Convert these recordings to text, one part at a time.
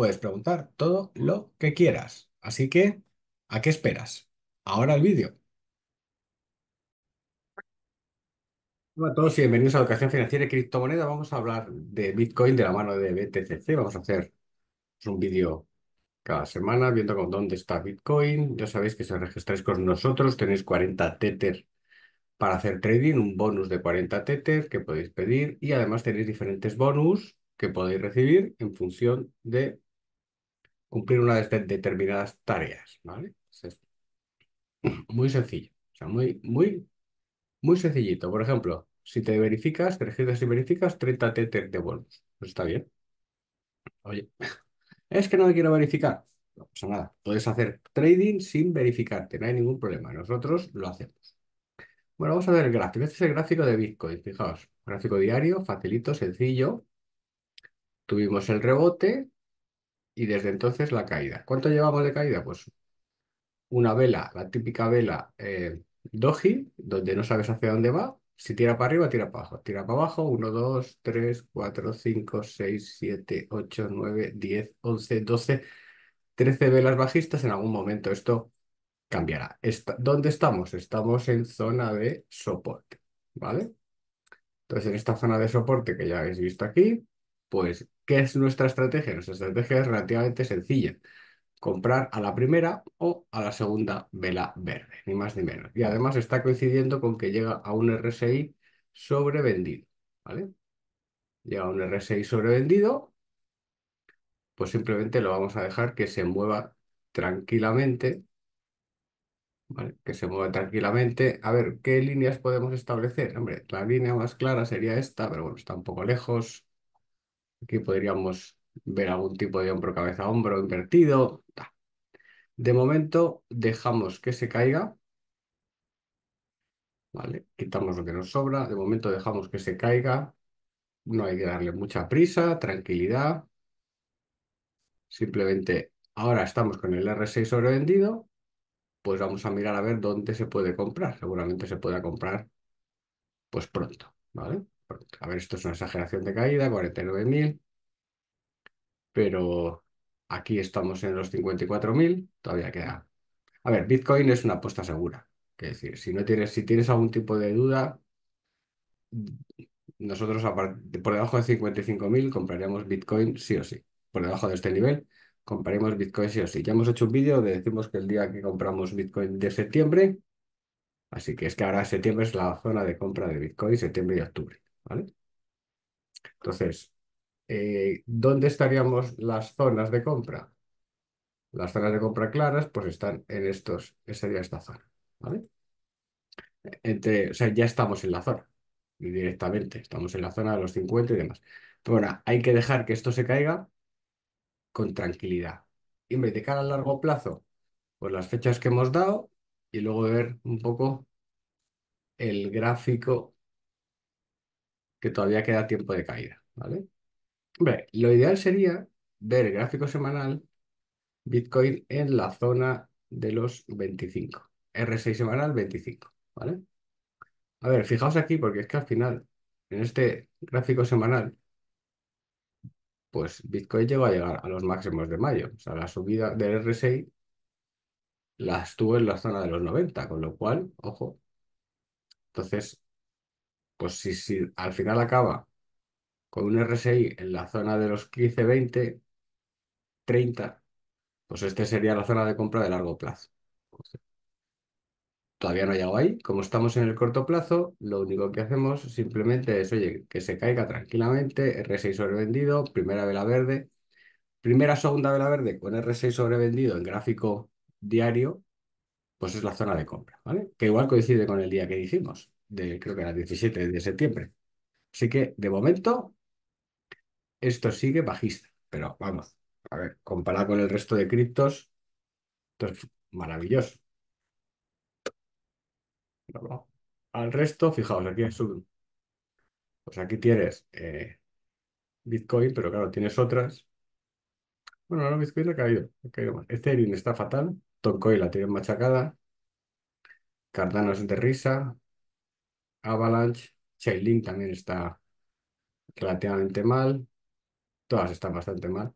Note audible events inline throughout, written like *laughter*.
puedes preguntar todo lo que quieras. Así que, ¿a qué esperas? Ahora el vídeo. Hola a todos y bienvenidos a Educación Financiera y Criptomoneda. Vamos a hablar de Bitcoin de la mano de BTCC. Vamos a hacer un vídeo cada semana viendo con dónde está Bitcoin. Ya sabéis que si os registráis con nosotros tenéis 40 Tether para hacer trading, un bonus de 40 Tether que podéis pedir y además tenéis diferentes bonus que podéis recibir en función de cumplir una de determinadas tareas, ¿vale? *clears throat* muy sencillo, o sea, muy, muy, muy sencillito. Por ejemplo, si te verificas, te registras y verificas, 30 TT de devuelves. Pues está bien. Oye, *laughs* es que no me quiero verificar. No pasa nada. Puedes hacer trading sin verificarte, no hay ningún problema. Nosotros lo hacemos. Bueno, vamos a ver el gráfico. Este es el gráfico de Bitcoin, fijaos. Gráfico diario, facilito, sencillo. Tuvimos el rebote, y desde entonces la caída. ¿Cuánto llevamos de caída? Pues una vela, la típica vela eh, doji, donde no sabes hacia dónde va. Si tira para arriba, tira para abajo. Tira para abajo, 1, 2, 3, 4, 5, 6, 7, 8, 9, 10, 11, 12, 13 velas bajistas. En algún momento esto cambiará. ¿Dónde estamos? Estamos en zona de soporte, ¿vale? Entonces, en esta zona de soporte que ya habéis visto aquí, pues, ¿qué es nuestra estrategia? Nuestra estrategia es relativamente sencilla. Comprar a la primera o a la segunda vela verde, ni más ni menos. Y además está coincidiendo con que llega a un RSI sobrevendido, ¿vale? Llega a un RSI sobrevendido, pues simplemente lo vamos a dejar que se mueva tranquilamente, ¿vale? Que se mueva tranquilamente. A ver, ¿qué líneas podemos establecer? Hombre, la línea más clara sería esta, pero bueno, está un poco lejos. Aquí podríamos ver algún tipo de hombro, cabeza, hombro invertido. De momento dejamos que se caiga. Vale, quitamos lo que nos sobra. De momento dejamos que se caiga. No hay que darle mucha prisa, tranquilidad. Simplemente ahora estamos con el R6 sobrevendido. Pues vamos a mirar a ver dónde se puede comprar. Seguramente se pueda comprar pues pronto. ¿Vale? A ver, esto es una exageración de caída, 49.000, pero aquí estamos en los 54.000, todavía queda. A ver, Bitcoin es una apuesta segura. Es decir, si, no tienes, si tienes algún tipo de duda, nosotros por debajo de 55.000 compraríamos Bitcoin sí o sí. Por debajo de este nivel compraremos Bitcoin sí o sí. Ya hemos hecho un vídeo donde decimos que el día que compramos Bitcoin de septiembre, así que es que ahora septiembre es la zona de compra de Bitcoin, septiembre y octubre. ¿vale? Entonces, eh, ¿dónde estaríamos las zonas de compra? Las zonas de compra claras, pues están en estos, sería esta zona, ¿vale? Entre, o sea, ya estamos en la zona, directamente, estamos en la zona de los 50 y demás. Pero bueno, hay que dejar que esto se caiga con tranquilidad. Y de cara a largo plazo, pues las fechas que hemos dado y luego ver un poco el gráfico que todavía queda tiempo de caída, ¿vale? lo ideal sería ver el gráfico semanal Bitcoin en la zona de los 25. R6 semanal 25, ¿vale? A ver, fijaos aquí porque es que al final, en este gráfico semanal, pues Bitcoin llegó a llegar a los máximos de mayo. O sea, la subida del R6 la estuvo en la zona de los 90, con lo cual, ojo. Entonces, pues si, si al final acaba con un RSI en la zona de los 15, 20, 30, pues este sería la zona de compra de largo plazo. Todavía no ha llegado ahí. Como estamos en el corto plazo, lo único que hacemos simplemente es, oye, que se caiga tranquilamente, R6 sobrevendido, primera vela verde, primera, segunda vela verde con R6 sobrevendido en gráfico diario, pues es la zona de compra, ¿vale? Que igual coincide con el día que hicimos creo que era 17 de septiembre. Así que de momento esto sigue bajista, pero vamos, a ver, comparado con el resto de criptos, esto es maravilloso. Al resto, fijaos, aquí un. Pues aquí tienes eh, Bitcoin, pero claro, tienes otras. Bueno, ahora Bitcoin ha caído, ha caído mal. Ethereum está fatal, Toncoin la tiene machacada, Cardano es de risa, Avalanche, Chainlink también está relativamente mal, todas están bastante mal.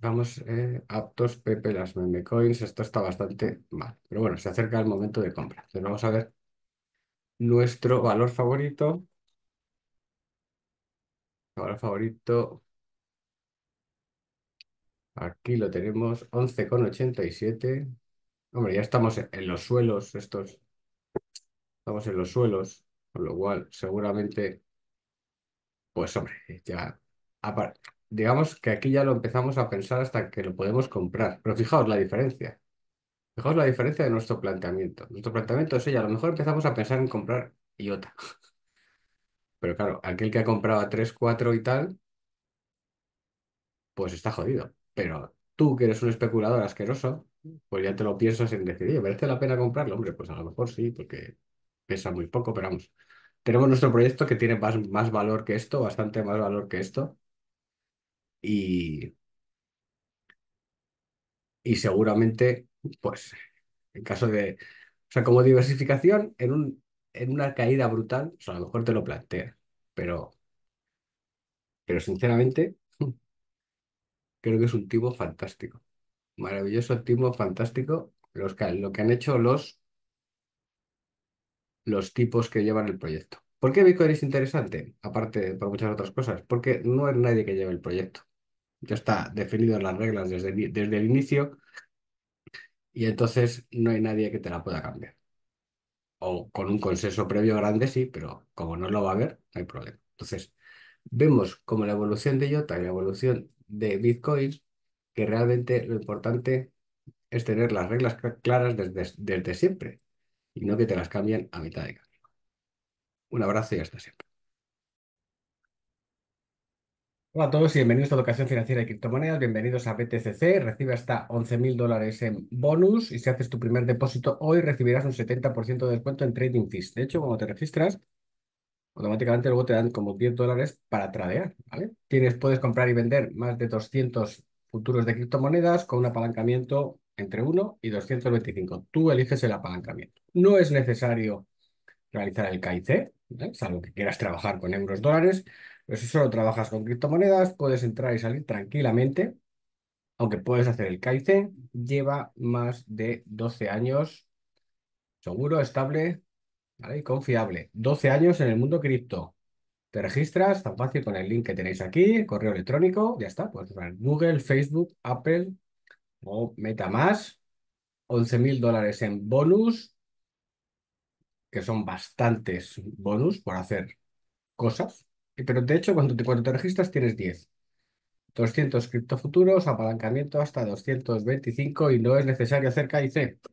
Vamos, eh, Aptos, Pepe, las meme coins, esto está bastante mal. Pero bueno, se acerca el momento de compra. Entonces vamos a ver nuestro valor favorito. Valor favorito. Aquí lo tenemos, 11,87. Hombre, ya estamos en los suelos estos Estamos en los suelos, con lo cual seguramente, pues hombre, ya, digamos que aquí ya lo empezamos a pensar hasta que lo podemos comprar. Pero fijaos la diferencia. Fijaos la diferencia de nuestro planteamiento. Nuestro planteamiento es, oye, a lo mejor empezamos a pensar en comprar IOTA. *laughs* Pero claro, aquel que ha comprado a 3, 4 y tal, pues está jodido. Pero tú, que eres un especulador asqueroso, pues ya te lo piensas en decidir, ¿merece la pena comprarlo? Hombre, pues a lo mejor sí, porque pesa muy poco, pero vamos. Tenemos nuestro proyecto que tiene más, más valor que esto, bastante más valor que esto. Y, y seguramente, pues, en caso de, o sea, como diversificación, en, un, en una caída brutal, o a lo mejor te lo plantea, pero, pero sinceramente, *laughs* creo que es un tipo fantástico. Maravilloso timo fantástico. Los, lo que han hecho los los tipos que llevan el proyecto. ¿Por qué Bitcoin es interesante? Aparte por muchas otras cosas, porque no hay nadie que lleve el proyecto. Ya está definido las reglas desde, desde el inicio y entonces no hay nadie que te la pueda cambiar. O con un consenso previo grande, sí, pero como no lo va a haber, no hay problema. Entonces, vemos como la evolución de IOTA y la evolución de Bitcoin, que realmente lo importante es tener las reglas claras desde, desde siempre y no que te las cambien a mitad de camino. Un abrazo y hasta siempre. Hola a todos y bienvenidos a Educación Financiera de Criptomonedas. Bienvenidos a BTCC. Recibe hasta 11.000 dólares en bonus y si haces tu primer depósito hoy recibirás un 70% de descuento en trading fees. De hecho, cuando te registras, automáticamente luego te dan como 10 dólares para tradear. Tienes, puedes comprar y vender más de 200 futuros de criptomonedas con un apalancamiento entre 1 y 225. Tú eliges el apalancamiento. No es necesario realizar el KIC, salvo que quieras trabajar con euros, dólares. Pero si solo trabajas con criptomonedas, puedes entrar y salir tranquilamente. Aunque puedes hacer el KIC, lleva más de 12 años seguro, estable y confiable. 12 años en el mundo cripto. Te registras tan fácil con el link que tenéis aquí, correo electrónico, ya está. Puedes usar Google, Facebook, Apple, o más, 11 mil dólares en bonus, que son bastantes bonus por hacer cosas, pero de hecho cuando te, cuando te registras tienes 10. 200 criptofuturos, apalancamiento hasta 225 y no es necesario hacer KIC.